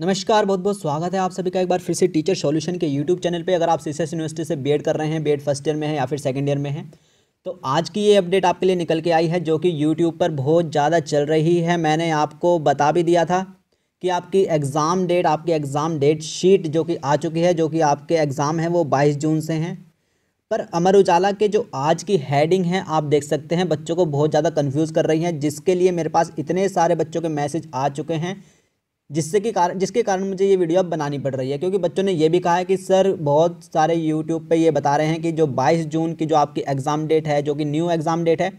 नमस्कार बहुत बहुत स्वागत है आप सभी का एक बार फिर से टीचर सॉल्यूशन के यूट्यूब चैनल पे अगर आप एस यूनिवर्सिटी से बेड कर रहे हैं बेड फर्स्ट ईयर में है या फिर सेकंड ईयर में है तो आज की ये अपडेट आपके लिए निकल के आई है जो कि यूट्यूब पर बहुत ज़्यादा चल रही है मैंने आपको बता भी दिया था कि आपकी एग्ज़ाम डेट आपकी एग्ज़ाम डेट शीट जो कि आ चुकी है जो कि आपके एग्ज़ाम हैं वो बाईस जून से हैं पर अमर उजाला के जो आज की हेडिंग है आप देख सकते हैं बच्चों को बहुत ज़्यादा कन्फ्यूज़ कर रही हैं जिसके लिए मेरे पास इतने सारे बच्चों के मैसेज आ चुके हैं जिससे कि कारण जिसके कारण मुझे ये वीडियो अब बनानी पड़ रही है क्योंकि बच्चों ने ये भी कहा है कि सर बहुत सारे यूट्यूब पे ये बता रहे हैं कि जो 22 जून की जो आपकी एग्ज़ाम डेट है जो कि न्यू एग्ज़ाम डेट है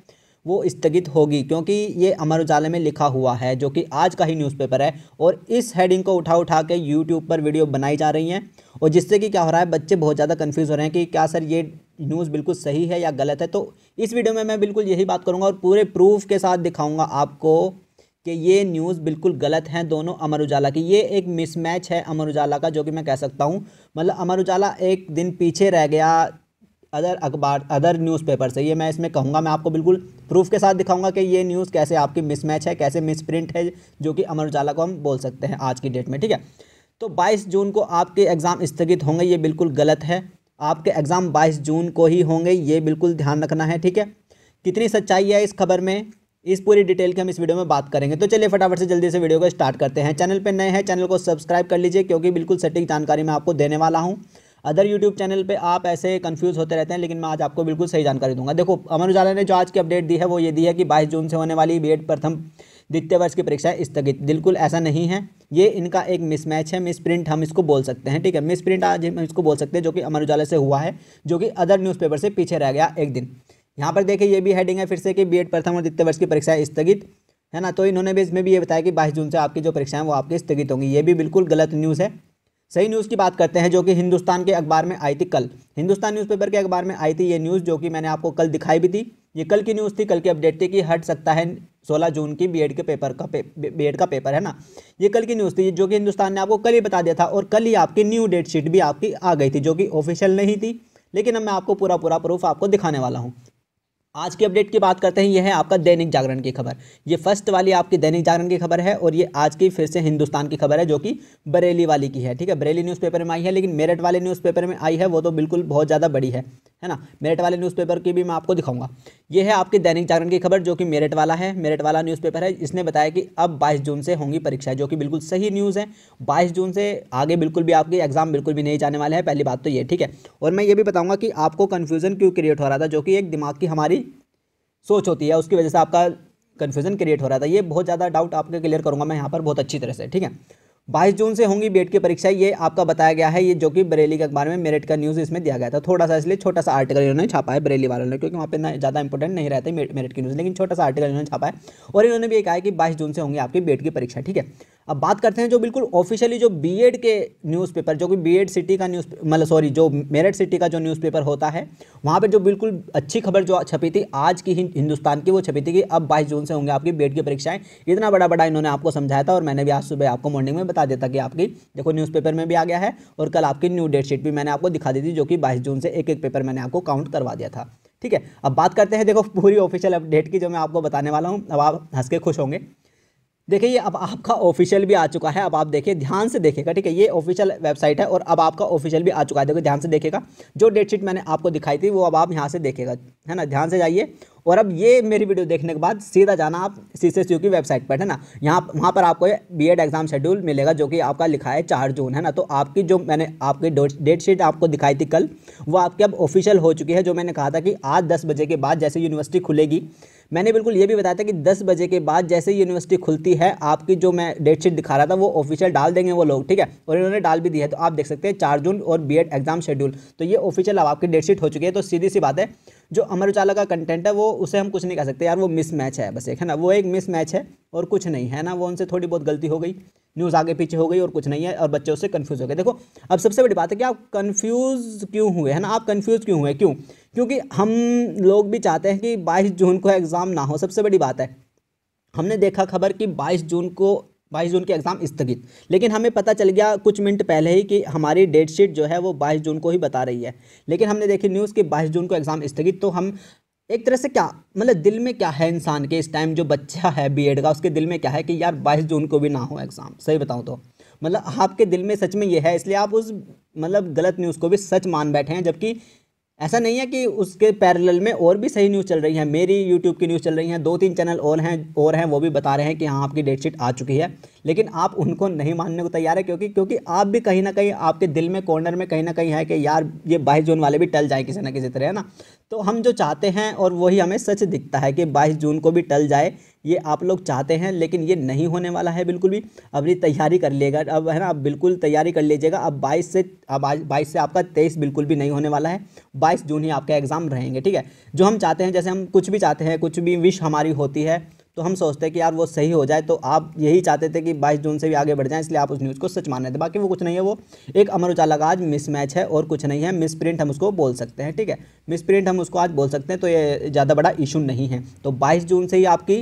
वो स्थगित होगी क्योंकि ये अमर उजाला में लिखा हुआ है जो कि आज का ही न्यूज़पेपर है और इस हेडिंग को उठा उठा के यूट्यूब पर वीडियो बनाई जा रही हैं और जिससे कि क्या हो रहा है बच्चे बहुत ज़्यादा कन्फ्यूज़ हो रहे हैं कि क्या सर ये न्यूज़ बिल्कुल सही है या गलत है तो इस वीडियो में मैं बिल्कुल यही बात करूँगा और पूरे प्रूफ के साथ दिखाऊँगा आपको कि ये न्यूज़ बिल्कुल गलत हैं दोनों अमर उजाला की ये एक मिसमैच है अमर उजाला का जो कि मैं कह सकता हूँ मतलब अमर उजाला एक दिन पीछे रह गया अदर अखबार अदर न्यूज़पेपर से ये मैं इसमें कहूँगा मैं आपको बिल्कुल प्रूफ के साथ दिखाऊंगा कि ये न्यूज़ कैसे आपकी मिसमैच है कैसे मिसप्रिंट है जो कि अमर उजाला को हम बोल सकते हैं आज की डेट में ठीक है तो 22 जून को आपके एग्ज़ाम स्थगित होंगे ये बिल्कुल गलत है आपके एग्ज़ाम 22 जून को ही होंगे ये बिल्कुल ध्यान रखना है ठीक है कितनी सच्चाई है इस खबर में इस पूरी डिटेल की हम इस वीडियो में बात करेंगे तो चलिए फटाफट से जल्दी से वीडियो को स्टार्ट करते हैं चैनल पर नए हैं चैनल को सब्सक्राइब कर लीजिए क्योंकि बिल्कुल सटीक जानकारी मैं आपको देने वाला हूँ अदर यूट्यूब चैनल पे आप ऐसे कंफ्यूज होते रहते हैं लेकिन मैं आज आपको बिल्कुल सही जानकारी दूंगा देखो अमर उजाला ने जो आज की अपडेट दी है वो ये दी है कि 22 जून से होने वाली बी प्रथम द्वितीय वर्ष की परीक्षा स्थगित बिल्कुल ऐसा नहीं है ये इनका एक मिसमैच है मिस प्रिंट हम इसको बोल सकते हैं ठीक है मिस प्रिंट आज हम इसको बोल सकते हैं जो कि अमर उजाला से हुआ है जो कि अदर न्यूज़पेपर से पीछे रह गया एक दिन यहाँ पर देखिए ये भी हेडिंग है फिर से कि बी प्रथम और द्वितीय वर्ष की परीक्षाएं स्थगित है ना तो इन्होंने भी इसमें भी ये बताया कि बाईस जून से आपकी जो परीक्षाएं वो आपकी स्थगित होंगी ये भी बिल्कुल गलत न्यूज़ है सही न्यूज़ की बात करते हैं जो कि हिंदुस्तान के अखबार में आई थी कल हिंदुस्तान न्यूज़पेपर के अखबार में आई थी ये न्यूज़ जो कि मैंने आपको कल दिखाई भी थी ये कल की न्यूज़ थी कल की अपडेट थी कि हट सकता है 16 जून की बीएड के पेपर का पे, एड का पेपर है ना ये कल की न्यूज़ थी जो कि हिंदुस्तान ने आपको कल ही बता दिया था और कल ही आपकी न्यू डेट शीट भी आपकी आ गई थी जो कि ऑफिशियल नहीं थी लेकिन अब मैं आपको पूरा पूरा प्रूफ आपको दिखाने वाला हूँ आज की अपडेट की बात करते हैं यह है आपका दैनिक जागरण की खबर ये फर्स्ट वाली आपकी दैनिक जागरण की खबर है और ये आज की फिर से हिंदुस्तान की खबर है जो कि बरेली वाली की है ठीक है बरेली न्यूज़पेपर में आई है लेकिन मेरठ वाले न्यूज़पेपर में आई है वो तो बिल्कुल बहुत ज़्यादा बड़ी है है ना मेरठ वाले न्यूज़पेपर की भी मैं आपको दिखाऊंगा ये है आपके दैनिक जागरण की खबर जो कि मेरठ वाला है मेरठ वाला न्यूज़पेपर है इसने बताया कि अब 22 जून से होंगी परीक्षाएं जो कि बिल्कुल सही न्यूज़ है 22 जून से आगे बिल्कुल भी आपके एग्ज़ाम बिल्कुल भी नहीं जाने वाले हैं पहली बात तो ये ठीक है और मैं ये भी बताऊँगा कि आपको कन्फ्यूज़न क्यों क्रिएट हो रहा था जो कि एक दिमाग की हमारी सोच होती है उसकी वजह से आपका कन्फ्यूज़न क्रिएट हो रहा था ये बहुत ज़्यादा डाउट आपके क्लियर करूँगा मैं यहाँ पर बहुत अच्छी तरह से ठीक है बाईस जून से होंगी बेट e की परीक्षा ये आपका बताया गया है ये जो कि बरेली के अखबार में मेरिट का न्यूज़ इसमें दिया गया था थोड़ा सा इसलिए छोटा सा आर्टिकल इन्होंने छापा है बरेली वालों ने क्योंकि वहाँ पे ना ज़्यादा इंपॉर्टेंट नहीं रहता है मेरिट की न्यूज़ लेकिन छोटा सा आर्टिकल इन्होंने छापा है और इन्होंने भी कहा है कि बाईस जून से होंगी आपकी बेट e की परीक्षा ठीक है अब बात करते हैं जो बिल्कुल ऑफिशियली जो बीएड के न्यूज़पेपर जो कि बीएड सिटी का न्यूज़ मतलब सॉरी जो मेरठ सिटी का जो न्यूज़पेपर होता है वहाँ पर जो बिल्कुल अच्छी खबर जो छपी थी आज की हिंदुस्तान की वो छपी थी कि अब बाईस जून से होंगे आपकी बीएड की परीक्षाएँ इतना बड़ा बड़ा इन्होंने आपको समझाया था और मैंने भी आज सुबह आपको मॉर्निंग में बता दिया था कि आपकी देखो न्यूज़पेपर में भी आ गया है और कल आपकी न्यू डेट शीट भी मैंने आपको दिखा दी थी जो कि बाईस जून से एक एक पेपर मैंने आपको काउंट करवा दिया था ठीक है अब बात करते हैं देखो पूरी ऑफिशियल अपडेट की जो मैं आपको बताने वाला हूँ अब आप हंस के खुश होंगे देखिए ये अब आपका ऑफिशियल भी आ चुका है अब आप देखिए ध्यान से देखिएगा ठीक है ये ऑफिशियल वेबसाइट है और अब आपका ऑफिशियल भी आ चुका है देखो ध्यान से देखिएगा जो डेट शीट मैंने आपको दिखाई थी वो अब आप यहाँ से देखेगा है ना ध्यान से जाइए और अब ये मेरी वीडियो देखने के बाद सीधा जाना आप सी सी एस यू की वेबसाइट पर है ना यहाँ वहाँ पर आपको बी एड एग्जाम शेड्यूल मिलेगा जो कि आपका लिखा है चार जून है ना तो आपकी जो मैंने आपकी डेट शीट आपको दिखाई थी कल वो आपकी अब ऑफिशियल हो चुकी है जो मैंने कहा था कि आज दस बजे के बाद जैसे यूनिवर्सिटी खुलेगी मैंने बिल्कुल ये भी बताया था कि दस बजे के बाद जैसे ही यूनिवर्सिटी खुलती है आपकी जो मैं डेट शीट दिखा रहा था वो ऑफिशियल डाल देंगे वो लोग ठीक है और इन्होंने डाल भी दी है तो आप देख सकते हैं चार जून और बी एग्जाम शेड्यूल तो ये ऑफिशियल अब आपकी डेट शीट हो चुकी है तो सीधी सी बात है जो अमर उजाला का कंटेंट है वो उसे हम कुछ नहीं कह सकते यार वो मिस मैच है बस एक है ना वो एक मिस मैच है और कुछ नहीं है ना वो उनसे थोड़ी बहुत गलती हो गई न्यूज़ आगे पीछे हो गई और कुछ नहीं है और बच्चे उससे कन्फ्यूज़ हो गए देखो अब सबसे बड़ी बात है कि आप कन्फ्यूज़ क्यों हुए है ना आप कन्फ्यूज़ क्यों हुए क्यों क्योंकि हम लोग भी चाहते हैं कि बाईस जून को एग्ज़ाम ना हो सबसे बड़ी बात है हमने देखा खबर कि बाईस जून को बाईस जून के एग्ज़ाम स्थगित लेकिन हमें पता चल गया कुछ मिनट पहले ही कि हमारी डेट शीट जो है वो बाईस जून को ही बता रही है लेकिन हमने देखी न्यूज़ कि बाईस जून को एग्ज़ाम स्थगित तो हम एक तरह से क्या मतलब दिल में क्या है इंसान के इस टाइम जो बच्चा है बीएड का उसके दिल में क्या है कि यार 22 जून को भी ना हो एग्ज़ाम सही बताऊँ तो मतलब आपके दिल में सच में ये है इसलिए आप उस मतलब गलत न्यूज़ को भी सच मान बैठे हैं जबकि ऐसा नहीं है कि उसके पैरेलल में और भी सही न्यूज़ चल रही है मेरी यूट्यूब की न्यूज़ चल रही है दो तीन चैनल और हैं और हैं वो भी बता रहे हैं कि हाँ आपकी डेट शीट आ चुकी है लेकिन आप उनको नहीं मानने को तैयार है क्योंकि क्योंकि आप भी कहीं ना कहीं आपके दिल में कॉर्नर में कहीं ना कहीं है कि यार ये बाईस जून वाले भी टल जाए किसी ना किसी तरह है ना तो हम जो चाहते हैं और वही हमें सच दिखता है कि बाईस जून को भी टल जाए ये आप लोग चाहते हैं लेकिन ये नहीं होने वाला है बिल्कुल भी अपनी तैयारी कर लिएगा अब है ना आप बिल्कुल तैयारी कर लीजिएगा अब 22 से अब बाईस से आपका 23 बिल्कुल भी नहीं होने वाला है 22 जून ही आपका एग्ज़ाम रहेंगे ठीक है जो हम चाहते हैं जैसे हम कुछ भी चाहते हैं कुछ भी विश हमारी होती है तो हम सोचते हैं कि यार वो सही हो जाए तो आप यही चाहते थे कि बाईस जून से भी आगे बढ़ जाएं इसलिए आप उस न्यूज़ को सच मान रहे थे बाकी वो कुछ नहीं है वो एक अमर उजाला का आज मिसमैच है और कुछ नहीं है मिसप्रिंट हम उसको बोल सकते हैं ठीक है मिसप्रिंट हम उसको आज बोल सकते हैं तो ये ज़्यादा बड़ा इशू नहीं है तो बाईस जून से ही आपकी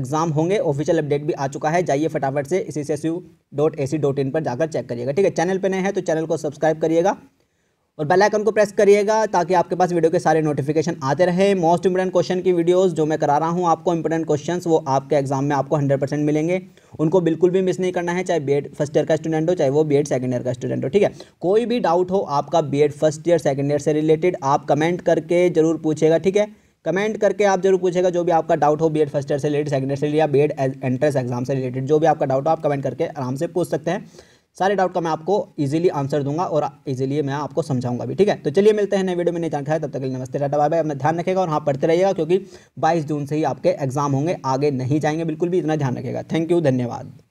एग्ज़ाम होंगे ऑफिशियल अपडेट भी आ चुका है जाइए फटाफट से S U dot A C dot in पर जाकर चेक करिएगा ठीक है चैनल पर नए हैं तो चैनल को सब्सक्राइब करिएगा और बेल आइकन को प्रेस करिएगा ताकि आपके पास वीडियो के सारे नोटिफिकेशन आते रहे मोस्ट इंपोर्टेंट क्वेश्चन की वीडियोस जो मैं करा रहा हूँ आपको इंपोर्टेंट क्वेश्चंस वो आपके एग्जाम में आपको 100 परसेंट मिलेंगे उनको बिल्कुल भी मिस नहीं करना है चाहे बी फर्स्ट ईयर का स्टूडेंट हो चाहे वो बी सेकंड ईयर का स्टूडेंट हो ठीक है कोई भी डाउट हो आपका B first year second year से रिलेटेड आप कमेंट करके जरूर पूछेगा ठीक है कमेंट करके आप जरूर पूछेगा जो भी आपका डाउट हो बी एड फर्स्ट ईयर से रिलेटेड सेकंड ईयर से या बी एड एंट्रेंस एग्जाम से रिलेटेड जो भी आपका डाउट हो आप कमेंट करके आराम से पूछ सकते हैं सारे डाउट का मैं आपको इजीली आंसर दूंगा और इजीली मैं आपको समझाऊंगा भी ठीक है तो चलिए मिलते हैं नए वीडियो में नहीं जानकारी तब तक के लिए नमस्ते डाटा बाय बाय अपना ध्यान रखेगा और हाँ पढ़ते रहिएगा क्योंकि बाईस जून से ही आपके एग्जाम होंगे आगे नहीं जाएंगे बिल्कुल भी इतना ध्यान रखेगा थैंक यू धन्यवाद